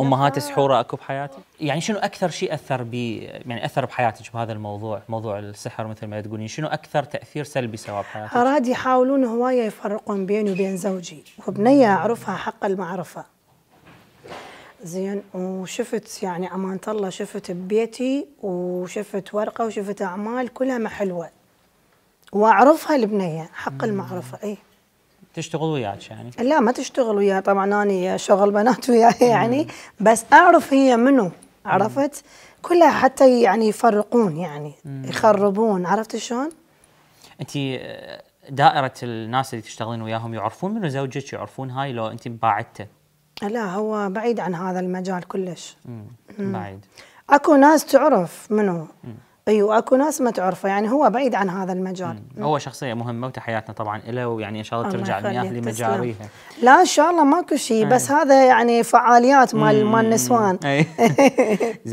امهات سحوره اكو بحياتي؟ يعني شنو اكثر شيء اثر ب يعني اثر بحياتك بهذا الموضوع، موضوع السحر مثل ما تقولين، شنو اكثر تاثير سلبي سواه بحياتك؟ اراد يحاولون هوايه يفرقون بيني وبين زوجي، وبنيه اعرفها حق المعرفه. زين وشفت يعني امانه الله شفت ببيتي وشفت ورقه وشفت اعمال كلها ما حلوة واعرفها البنيه حق المعرفه اي. تشتغل وياك يعني؟ لا ما تشتغل وياها طبعا انا شغل بنات وياها يعني بس اعرف هي منو عرفت؟ كلها حتى يعني يفرقون يعني يخربون عرفت شلون؟ انت دائرة الناس اللي تشتغلين وياهم يعرفون منو زوجك يعرفون هاي لو انت باعدته؟ لا هو بعيد عن هذا المجال كلش مم. بعيد اكو ناس تعرف منو مم. ايوه اكو ناس ما تعرفه يعني هو بعيد عن هذا المجال مم. هو شخصيه مهمه وتحياتنا طبعا له ويعني ان شاء الله ترجع المياه لمجاريها لا ان شاء الله ماكو شيء بس هذا يعني فعاليات مال مال نسوان